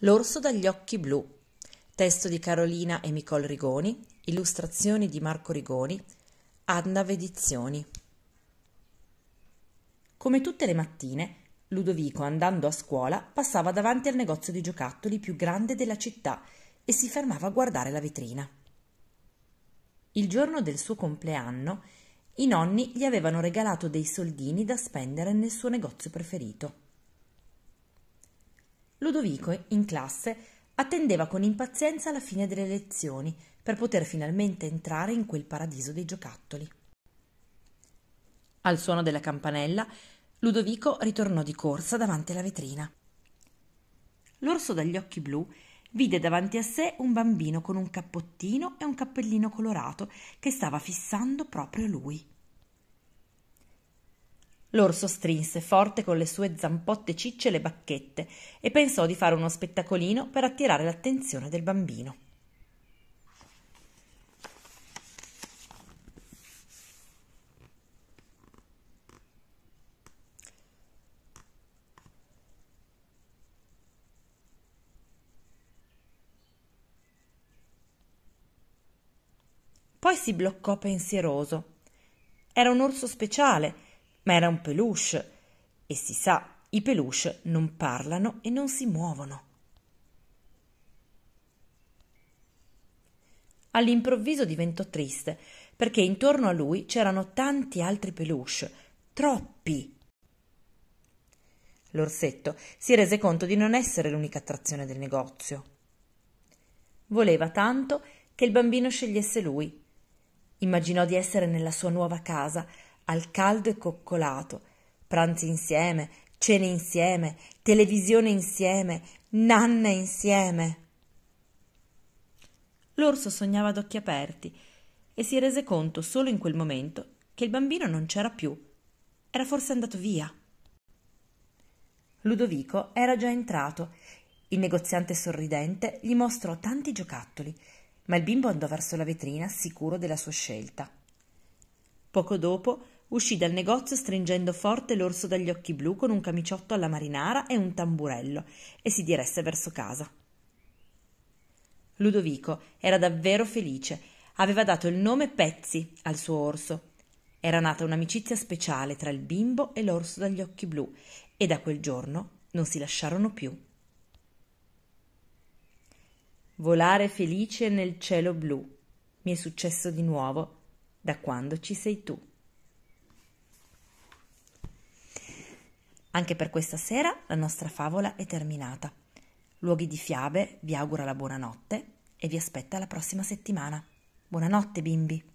L'orso dagli occhi blu. Testo di Carolina e Nicole Rigoni, illustrazioni di Marco Rigoni, Anna Vedizioni. Come tutte le mattine, Ludovico, andando a scuola, passava davanti al negozio di giocattoli più grande della città e si fermava a guardare la vetrina. Il giorno del suo compleanno, i nonni gli avevano regalato dei soldini da spendere nel suo negozio preferito. Ludovico in classe attendeva con impazienza la fine delle lezioni per poter finalmente entrare in quel paradiso dei giocattoli. Al suono della campanella, Ludovico ritornò di corsa davanti alla vetrina. L'orso dagli occhi blu vide davanti a sé un bambino con un cappottino e un cappellino colorato che stava fissando proprio lui l'orso strinse forte con le sue zampotte cicce le bacchette e pensò di fare uno spettacolino per attirare l'attenzione del bambino Poi si bloccò pensieroso. Era un orso speciale ma era un peluche e si sa, i peluche non parlano e non si muovono. All'improvviso diventò triste perché intorno a lui c'erano tanti altri peluche, troppi. L'orsetto si rese conto di non essere l'unica attrazione del negozio. Voleva tanto che il bambino scegliesse lui. Immaginò di essere nella sua nuova casa, al caldo e coccolato, pranzi insieme, cene insieme, televisione insieme, nanna insieme. L'orso sognava ad occhi aperti e si rese conto solo in quel momento che il bambino non c'era più. Era forse andato via. Ludovico era già entrato. Il negoziante sorridente gli mostrò tanti giocattoli, ma il bimbo andò verso la vetrina sicuro della sua scelta. Poco dopo Uscì dal negozio stringendo forte l'orso dagli occhi blu con un camiciotto alla marinara e un tamburello e si diresse verso casa. Ludovico era davvero felice. Aveva dato il nome Pezzi al suo orso. Era nata un'amicizia speciale tra il bimbo e l'orso dagli occhi blu e da quel giorno non si lasciarono più. Volare felice nel cielo blu. Mi è successo di nuovo da quando ci sei tu. Anche per questa sera la nostra favola è terminata. Luoghi di fiabe vi augura la buonanotte e vi aspetta la prossima settimana. Buonanotte bimbi!